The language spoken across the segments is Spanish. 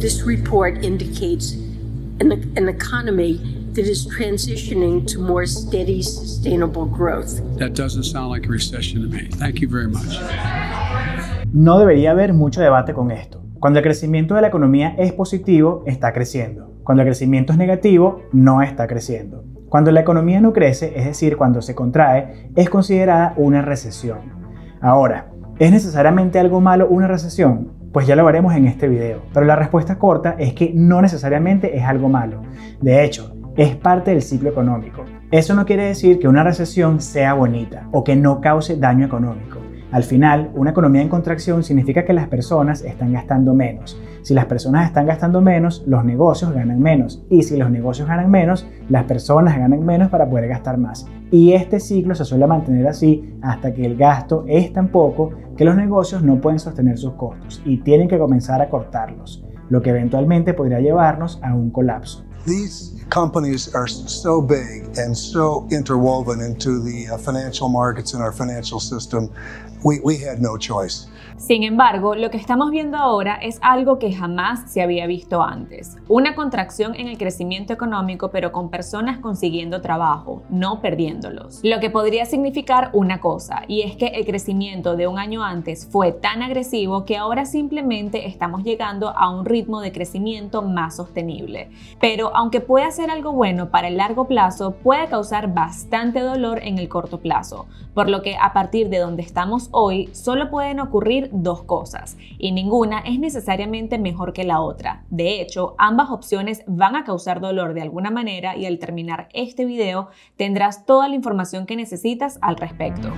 This report indicates an, an economy that is transitioning to more steady, sustainable growth. That doesn't sound like a recession to me. Thank you No debería haber mucho debate con esto. Cuando el crecimiento de la economía es positivo, está creciendo. Cuando el crecimiento es negativo, no está creciendo. Cuando la economía no crece, es decir, cuando se contrae, es considerada una recesión. Ahora, ¿es necesariamente algo malo una recesión? Pues ya lo veremos en este video, pero la respuesta corta es que no necesariamente es algo malo. De hecho, es parte del ciclo económico. Eso no quiere decir que una recesión sea bonita o que no cause daño económico. Al final, una economía en contracción significa que las personas están gastando menos. Si las personas están gastando menos, los negocios ganan menos. Y si los negocios ganan menos, las personas ganan menos para poder gastar más y este ciclo se suele mantener así hasta que el gasto es tan poco que los negocios no pueden sostener sus costos y tienen que comenzar a cortarlos, lo que eventualmente podría llevarnos a un colapso. These companies are so big and so interwoven into the uh, financial markets and our financial system, we, we had no choice. Sin embargo, lo que estamos viendo ahora es algo que jamás se había visto antes. Una contracción en el crecimiento económico, pero con personas consiguiendo trabajo, no perdiéndolos. Lo que podría significar una cosa, y es que el crecimiento de un año antes fue tan agresivo que ahora simplemente estamos llegando a un ritmo de crecimiento más sostenible. Pero aunque pueda ser algo bueno para el largo plazo, puede causar bastante dolor en el corto plazo, por lo que a partir de donde estamos hoy solo pueden ocurrir dos cosas, y ninguna es necesariamente mejor que la otra. De hecho, ambas opciones van a causar dolor de alguna manera y al terminar este video tendrás toda la información que necesitas al respecto.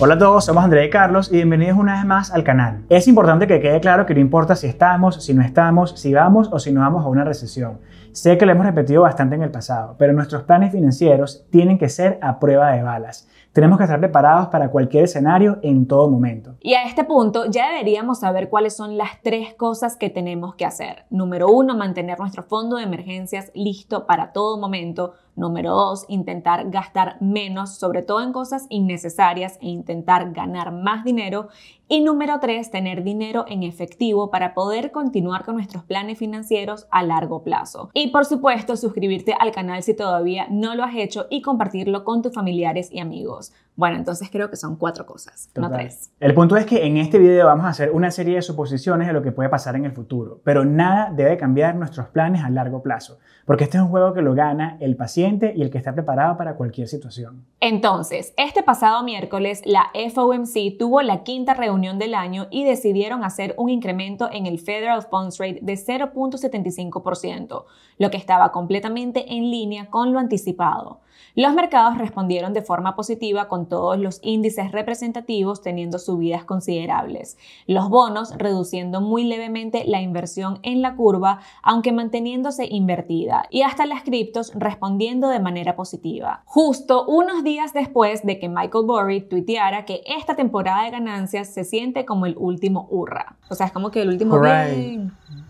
Hola a todos, somos Andrea y Carlos y bienvenidos una vez más al canal. Es importante que quede claro que no importa si estamos, si no estamos, si vamos o si no vamos a una recesión. Sé que lo hemos repetido bastante en el pasado, pero nuestros planes financieros tienen que ser a prueba de balas. Tenemos que estar preparados para cualquier escenario en todo momento. Y a este punto ya deberíamos saber cuáles son las tres cosas que tenemos que hacer. Número uno, mantener nuestro fondo de emergencias listo para todo momento. Número dos, intentar gastar menos, sobre todo en cosas innecesarias e intentar ganar más dinero. Y número tres, tener dinero en efectivo para poder continuar con nuestros planes financieros a largo plazo. Y por supuesto, suscribirte al canal si todavía no lo has hecho y compartirlo con tus familiares y amigos. Bueno, entonces creo que son cuatro cosas, no tres. El punto es que en este video vamos a hacer una serie de suposiciones de lo que puede pasar en el futuro, pero nada debe cambiar nuestros planes a largo plazo, porque este es un juego que lo gana el paciente y el que está preparado para cualquier situación. Entonces, este pasado miércoles la FOMC tuvo la quinta reunión del año y decidieron hacer un incremento en el Federal Funds Rate de 0.75%, lo que estaba completamente en línea con lo anticipado. Los mercados respondieron de forma positiva con todos los índices representativos teniendo subidas considerables. Los bonos reduciendo muy levemente la inversión en la curva, aunque manteniéndose invertida, y hasta las criptos respondiendo de manera positiva. Justo unos días después de que Michael Burry tuiteara que esta temporada de ganancias se siente como el último hurra. O sea, es como que el último...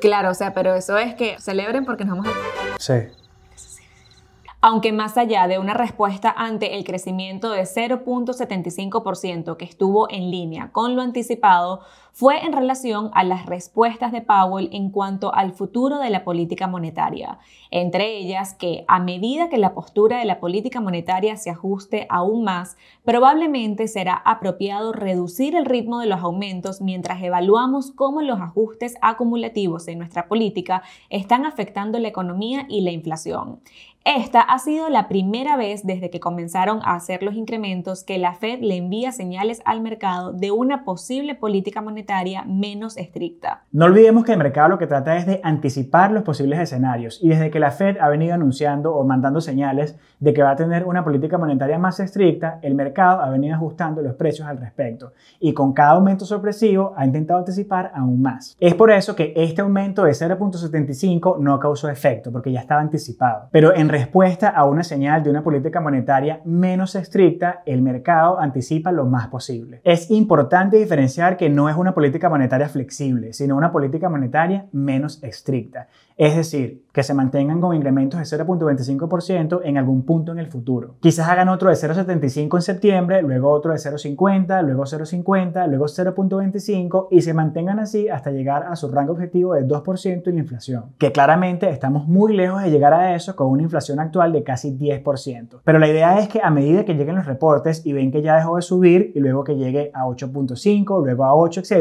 Claro, o sea, pero eso es que celebren porque nos vamos a... Sí aunque más allá de una respuesta ante el crecimiento de 0.75% que estuvo en línea con lo anticipado, fue en relación a las respuestas de Powell en cuanto al futuro de la política monetaria, entre ellas que a medida que la postura de la política monetaria se ajuste aún más, probablemente será apropiado reducir el ritmo de los aumentos mientras evaluamos cómo los ajustes acumulativos en nuestra política están afectando la economía y la inflación. Esta ha sido la primera vez desde que comenzaron a hacer los incrementos que la Fed le envía señales al mercado de una posible política monetaria menos estricta. No olvidemos que el mercado lo que trata es de anticipar los posibles escenarios y desde que la Fed ha venido anunciando o mandando señales de que va a tener una política monetaria más estricta, el mercado ha venido ajustando los precios al respecto y con cada aumento sorpresivo ha intentado anticipar aún más. Es por eso que este aumento de 0.75 no causó efecto porque ya estaba anticipado. Pero en respuesta a una señal de una política monetaria menos estricta, el mercado anticipa lo más posible. Es importante diferenciar que no es una política monetaria flexible, sino una política monetaria menos estricta. Es decir, que se mantengan con incrementos de 0.25% en algún punto en el futuro. Quizás hagan otro de 0.75 en septiembre, luego otro de 0.50, luego 0.50, luego 0.25 y se mantengan así hasta llegar a su rango objetivo de 2% en la inflación. Que claramente estamos muy lejos de llegar a eso con una inflación actual de casi 10%. Pero la idea es que a medida que lleguen los reportes y ven que ya dejó de subir y luego que llegue a 8.5, luego a 8, etc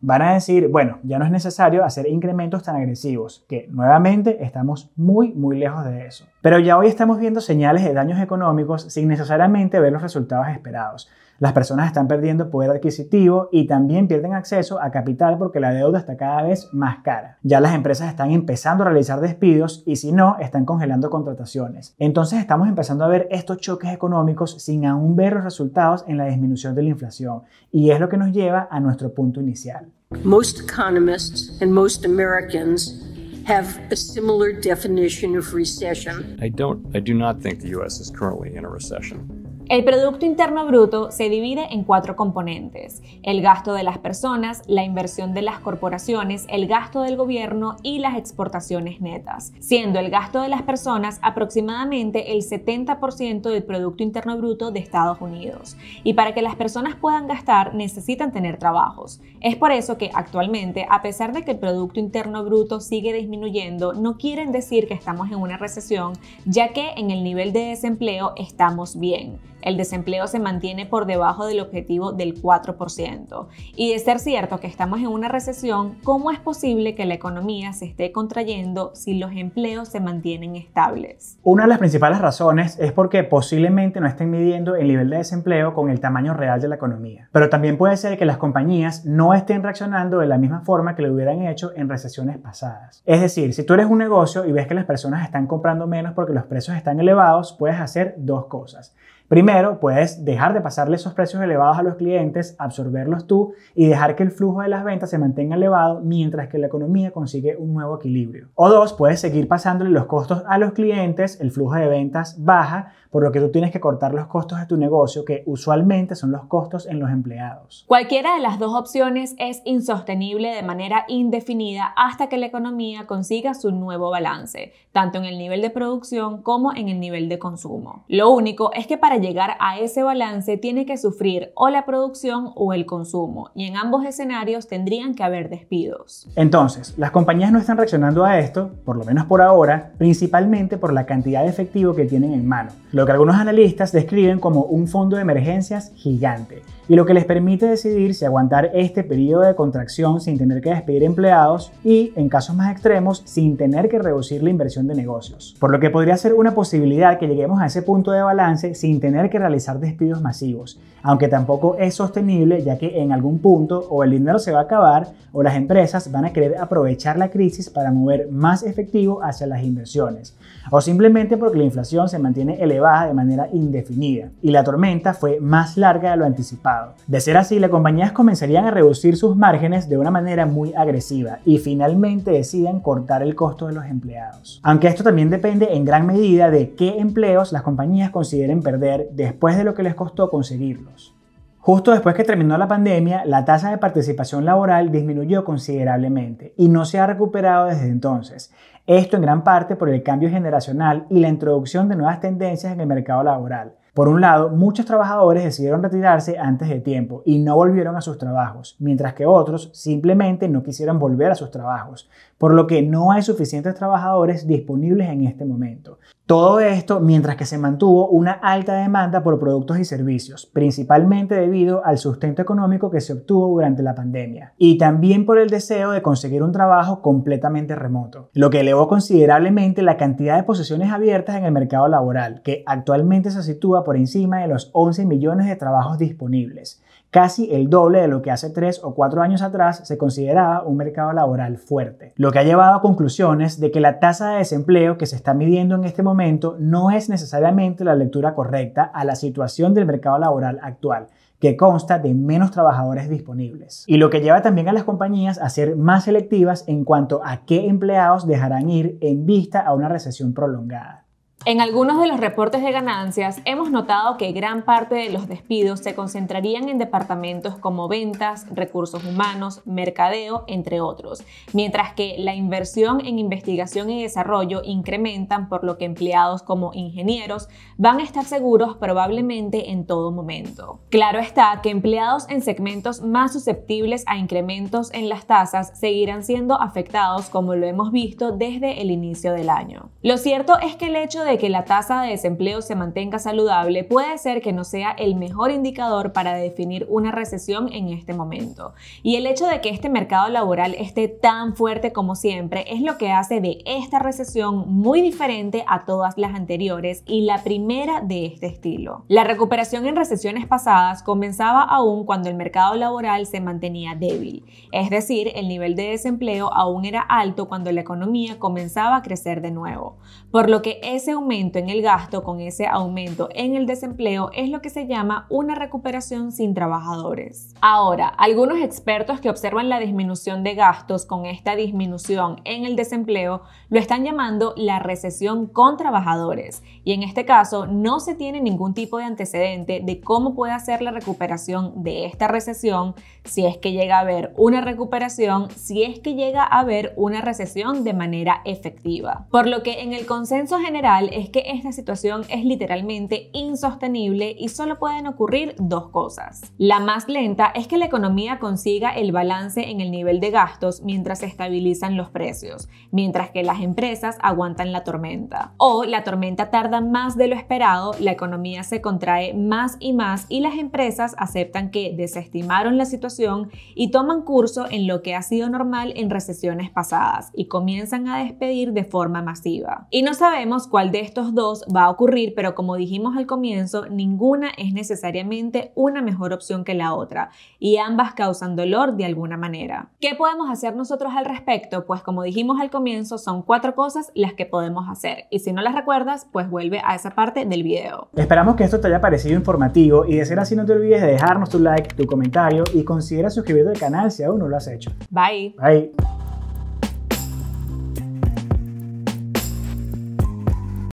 van a decir, bueno, ya no es necesario hacer incrementos tan agresivos, que nuevamente estamos muy, muy lejos de eso. Pero ya hoy estamos viendo señales de daños económicos sin necesariamente ver los resultados esperados. Las personas están perdiendo poder adquisitivo y también pierden acceso a capital porque la deuda está cada vez más cara. Ya las empresas están empezando a realizar despidos y si no, están congelando contrataciones. Entonces estamos empezando a ver estos choques económicos sin aún ver los resultados en la disminución de la inflación y es lo que nos lleva a nuestro punto inicial. Most economists and most Americans have a similar definition of recession. I don't I do not think the US is currently in a recession. El Producto Interno Bruto se divide en cuatro componentes, el gasto de las personas, la inversión de las corporaciones, el gasto del gobierno y las exportaciones netas, siendo el gasto de las personas aproximadamente el 70% del Producto Interno Bruto de Estados Unidos. Y para que las personas puedan gastar necesitan tener trabajos. Es por eso que actualmente, a pesar de que el Producto Interno Bruto sigue disminuyendo, no quieren decir que estamos en una recesión, ya que en el nivel de desempleo estamos bien el desempleo se mantiene por debajo del objetivo del 4%. Y de ser cierto que estamos en una recesión, ¿cómo es posible que la economía se esté contrayendo si los empleos se mantienen estables? Una de las principales razones es porque posiblemente no estén midiendo el nivel de desempleo con el tamaño real de la economía. Pero también puede ser que las compañías no estén reaccionando de la misma forma que lo hubieran hecho en recesiones pasadas. Es decir, si tú eres un negocio y ves que las personas están comprando menos porque los precios están elevados, puedes hacer dos cosas. Primero, puedes dejar de pasarle esos precios elevados a los clientes, absorberlos tú y dejar que el flujo de las ventas se mantenga elevado mientras que la economía consigue un nuevo equilibrio. O dos, puedes seguir pasándole los costos a los clientes, el flujo de ventas baja, por lo que tú tienes que cortar los costos de tu negocio, que usualmente son los costos en los empleados. Cualquiera de las dos opciones es insostenible de manera indefinida hasta que la economía consiga su nuevo balance, tanto en el nivel de producción como en el nivel de consumo. Lo único es que para llegar a ese balance tiene que sufrir o la producción o el consumo, y en ambos escenarios tendrían que haber despidos. Entonces, las compañías no están reaccionando a esto, por lo menos por ahora, principalmente por la cantidad de efectivo que tienen en mano, lo que algunos analistas describen como un fondo de emergencias gigante y lo que les permite decidir si aguantar este periodo de contracción sin tener que despedir empleados y, en casos más extremos, sin tener que reducir la inversión de negocios. Por lo que podría ser una posibilidad que lleguemos a ese punto de balance sin tener que realizar despidos masivos, aunque tampoco es sostenible ya que en algún punto o el dinero se va a acabar o las empresas van a querer aprovechar la crisis para mover más efectivo hacia las inversiones, o simplemente porque la inflación se mantiene elevada de manera indefinida y la tormenta fue más larga de lo anticipado de ser así, las compañías comenzarían a reducir sus márgenes de una manera muy agresiva y finalmente deciden cortar el costo de los empleados. Aunque esto también depende en gran medida de qué empleos las compañías consideren perder después de lo que les costó conseguirlos. Justo después que terminó la pandemia, la tasa de participación laboral disminuyó considerablemente y no se ha recuperado desde entonces. Esto en gran parte por el cambio generacional y la introducción de nuevas tendencias en el mercado laboral. Por un lado, muchos trabajadores decidieron retirarse antes de tiempo y no volvieron a sus trabajos, mientras que otros simplemente no quisieron volver a sus trabajos, por lo que no hay suficientes trabajadores disponibles en este momento. Todo esto mientras que se mantuvo una alta demanda por productos y servicios, principalmente debido al sustento económico que se obtuvo durante la pandemia, y también por el deseo de conseguir un trabajo completamente remoto, lo que elevó considerablemente la cantidad de posiciones abiertas en el mercado laboral, que actualmente se sitúa por encima de los 11 millones de trabajos disponibles casi el doble de lo que hace tres o cuatro años atrás se consideraba un mercado laboral fuerte, lo que ha llevado a conclusiones de que la tasa de desempleo que se está midiendo en este momento no es necesariamente la lectura correcta a la situación del mercado laboral actual que consta de menos trabajadores disponibles. Y lo que lleva también a las compañías a ser más selectivas en cuanto a qué empleados dejarán ir en vista a una recesión prolongada. En algunos de los reportes de ganancias hemos notado que gran parte de los despidos se concentrarían en departamentos como ventas, recursos humanos, mercadeo, entre otros, mientras que la inversión en investigación y desarrollo incrementan por lo que empleados como ingenieros van a estar seguros probablemente en todo momento. Claro está que empleados en segmentos más susceptibles a incrementos en las tasas seguirán siendo afectados como lo hemos visto desde el inicio del año. Lo cierto es que el hecho de de que la tasa de desempleo se mantenga saludable puede ser que no sea el mejor indicador para definir una recesión en este momento. Y el hecho de que este mercado laboral esté tan fuerte como siempre es lo que hace de esta recesión muy diferente a todas las anteriores y la primera de este estilo. La recuperación en recesiones pasadas comenzaba aún cuando el mercado laboral se mantenía débil, es decir, el nivel de desempleo aún era alto cuando la economía comenzaba a crecer de nuevo, por lo que ese aumento en el gasto con ese aumento en el desempleo es lo que se llama una recuperación sin trabajadores. Ahora, algunos expertos que observan la disminución de gastos con esta disminución en el desempleo lo están llamando la recesión con trabajadores y en este caso no se tiene ningún tipo de antecedente de cómo puede hacer la recuperación de esta recesión si es que llega a haber una recuperación, si es que llega a haber una recesión de manera efectiva. Por lo que en el consenso general es que esta situación es literalmente insostenible y solo pueden ocurrir dos cosas. La más lenta es que la economía consiga el balance en el nivel de gastos mientras se estabilizan los precios, mientras que las empresas aguantan la tormenta. O la tormenta tarda más de lo esperado, la economía se contrae más y más y las empresas aceptan que desestimaron la situación y toman curso en lo que ha sido normal en recesiones pasadas y comienzan a despedir de forma masiva. Y no sabemos cuál de estos dos va a ocurrir, pero como dijimos al comienzo, ninguna es necesariamente una mejor opción que la otra y ambas causan dolor de alguna manera. ¿Qué podemos hacer nosotros al respecto? Pues como dijimos al comienzo, son cuatro cosas las que podemos hacer y si no las recuerdas, pues vuelve a esa parte del video. Esperamos que esto te haya parecido informativo y de ser así no te olvides de dejarnos tu like, tu comentario y considera suscribirte al canal si aún no lo has hecho. Bye. Bye.